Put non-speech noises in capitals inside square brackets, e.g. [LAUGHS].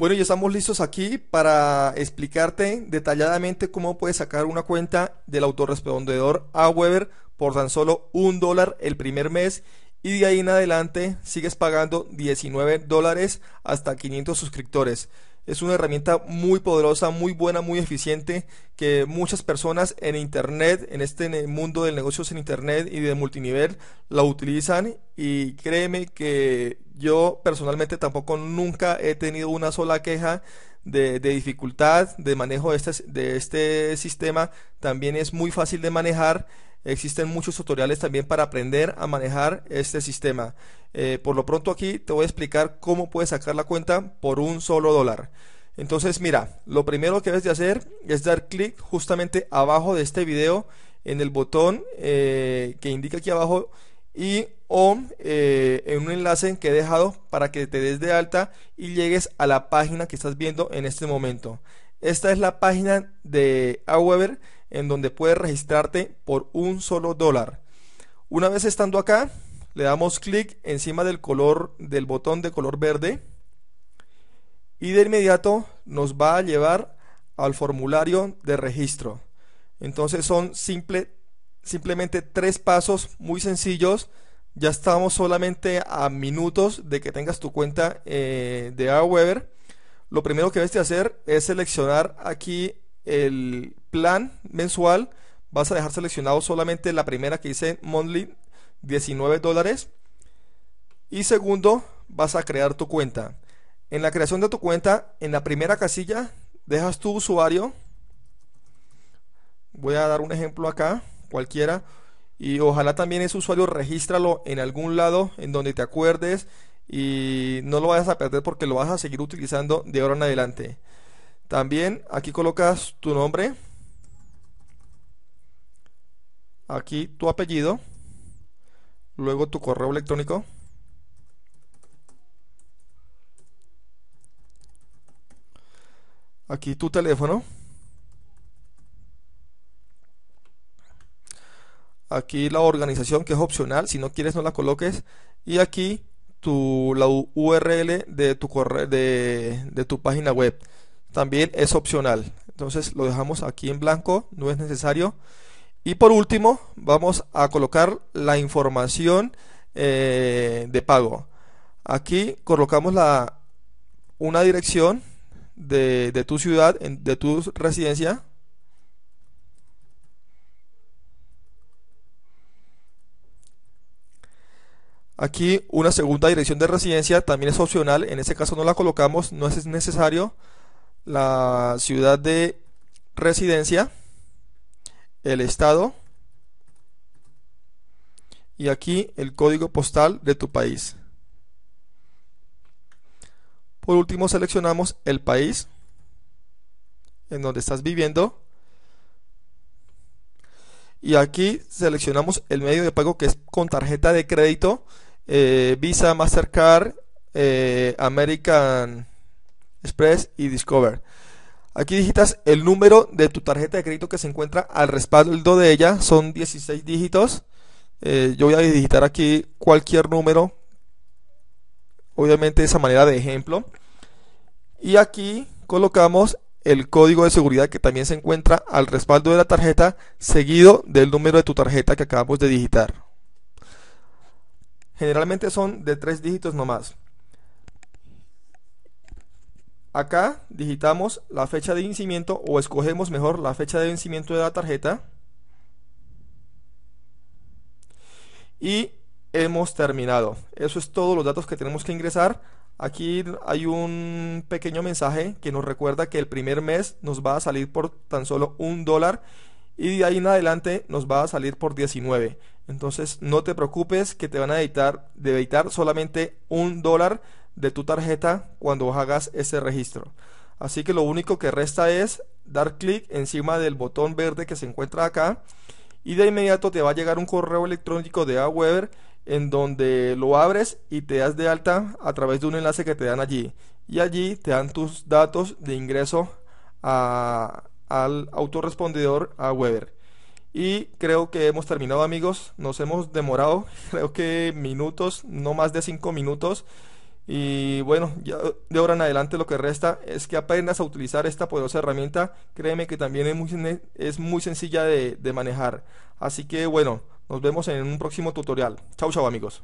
Bueno, ya estamos listos aquí para explicarte detalladamente cómo puedes sacar una cuenta del autorrespondedor a Weber por tan solo un dólar el primer mes y de ahí en adelante sigues pagando 19 dólares hasta 500 suscriptores. Es una herramienta muy poderosa, muy buena, muy eficiente, que muchas personas en Internet, en este mundo de negocios en Internet y de multinivel, la utilizan y créeme que yo personalmente tampoco nunca he tenido una sola queja de, dificultad de manejo este, de este sistema. También es muy fácil de manejar Existen muchos tutoriales también para aprender a manejar este sistema. Eh, por lo pronto aquí te voy a explicar cómo puedes sacar la cuenta por un solo dólar. Entonces mira, lo primero que debes de hacer es dar clic justamente abajo de este video en el botón eh, que indica aquí abajo y o eh, en un enlace que he dejado para que te des de alta y llegues a la página que estás viendo en este momento. Esta es la página de Aweber en donde puedes registrarte por un solo dólar. Una vez estando acá, le damos clic encima del color del botón de color verde y de inmediato nos va a llevar al formulario de registro. Entonces son simplemente tres pasos muy sencillos. Ya estamos solamente a minutos de que tengas tu cuenta eh, de AWeber. Lo primero que debes de hacer es seleccionar aquí el plan mensual vas a dejar seleccionado solamente la primera que dice monthly 19 dólares y segundo vas a crear tu cuenta en la creación de tu cuenta en la primera casilla dejas tu usuario voy a dar un ejemplo acá cualquiera y ojalá también ese usuario regístralo en algún lado en donde te acuerdes y no lo vayas a perder porque lo vas a seguir utilizando de ahora en adelante también aquí colocas tu nombre. Aquí tu apellido. Luego tu correo electrónico. Aquí tu teléfono. Aquí la organización que es opcional. Si no quieres no la coloques. Y aquí tu, la URL de tu, de, de tu página web también es opcional. Entonces lo dejamos aquí en blanco, no es necesario. Y por último, vamos a colocar la información eh, de pago. Aquí colocamos la, una dirección de, de tu ciudad, de tu residencia. Aquí una segunda dirección de residencia también es opcional, en este caso no la colocamos, no es necesario la ciudad de residencia, el estado y aquí el código postal de tu país. Por último seleccionamos el país en donde estás viviendo y aquí seleccionamos el medio de pago que es con tarjeta de crédito, eh, Visa, Mastercard, eh, American Express y Discover. Aquí digitas el número de tu tarjeta de crédito que se encuentra al respaldo de ella. Son 16 dígitos. Eh, yo voy a digitar aquí cualquier número. Obviamente de esa manera de ejemplo. Y aquí colocamos el código de seguridad que también se encuentra al respaldo de la tarjeta seguido del número de tu tarjeta que acabamos de digitar. Generalmente son de tres dígitos nomás. Acá digitamos la fecha de vencimiento o escogemos mejor la fecha de vencimiento de la tarjeta. Y hemos terminado. Eso es todos los datos que tenemos que ingresar. Aquí hay un pequeño mensaje que nos recuerda que el primer mes nos va a salir por tan solo un dólar y de ahí en adelante nos va a salir por 19. Entonces no te preocupes que te van a editar, debitar solamente un dólar de tu tarjeta cuando hagas ese registro. Así que lo único que resta es dar clic encima del botón verde que se encuentra acá y de inmediato te va a llegar un correo electrónico de Aweber en donde lo abres y te das de alta a través de un enlace que te dan allí y allí te dan tus datos de ingreso a, al autorrespondedor aweber Y creo que hemos terminado amigos, nos hemos demorado, [LAUGHS] creo que minutos, no más de 5 minutos. Y bueno, ya de ahora en adelante lo que resta es que aprendas a utilizar esta poderosa herramienta. Créeme que también es muy, es muy sencilla de, de manejar. Así que bueno, nos vemos en un próximo tutorial. Chau, chau amigos.